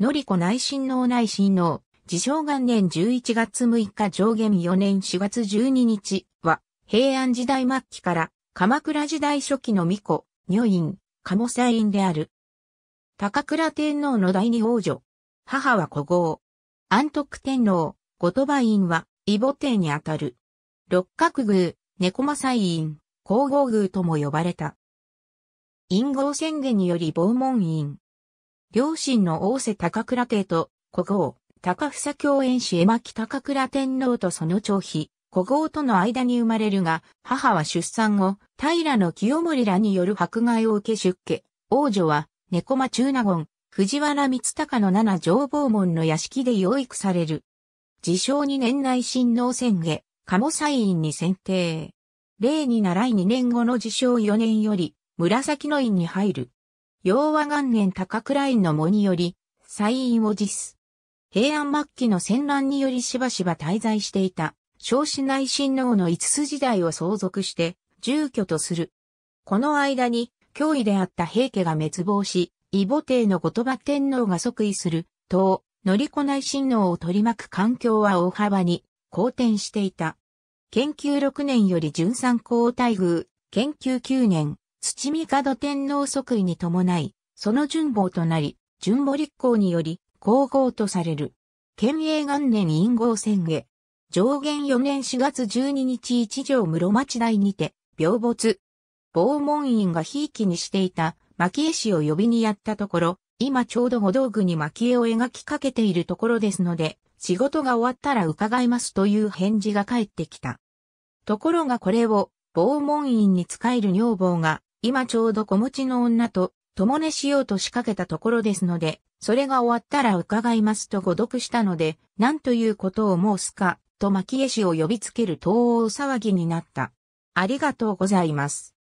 のりこ内親王内親王、自称元年11月6日上元4年4月12日は、平安時代末期から鎌倉時代初期の巫女、女院、鴨祭院である。高倉天皇の第二王女。母は古豪。安徳天皇、後鳥羽院は、異母帝にあたる。六角宮、猫間祭院、皇后宮とも呼ばれた。陰謀宣言により防門院、両親の大瀬高倉帝と、古豪、高房共演し絵巻高倉天皇とその長妃、古豪との間に生まれるが、母は出産後、平の清盛らによる迫害を受け出家。王女は、猫間中納言、藤原光隆の七上坊門の屋敷で養育される。自称2年内親王宣言、鴨祭院に選定。例に習い2年後の自称4年より、紫の院に入る。洋和元年高倉院の門により、祭院を辞す。平安末期の戦乱によりしばしば滞在していた、少子内親王の五つ時代を相続して、住居とする。この間に、脅威であった平家が滅亡し、異母帝の後鳥羽天皇が即位する、と、乗り子内親王を取り巻く環境は大幅に、好転していた。研究6年より純三皇待遇、研究9年、土見門天皇即位に伴い、その順法となり、順母立候により、皇后とされる。県営元年陰号宣言。上元4年4月12日一条室町台にて、病没。傍門院がひいきにしていた、蒔絵師を呼びにやったところ、今ちょうどご道具に蒔絵を描きかけているところですので、仕事が終わったら伺いますという返事が返ってきた。ところがこれを、傍門院に仕える女房が、今ちょうど子持ちの女と共寝しようと仕掛けたところですので、それが終わったら伺いますと誤読したので、何ということを申すか、と蒔絵師を呼びつける東欧騒ぎになった。ありがとうございます。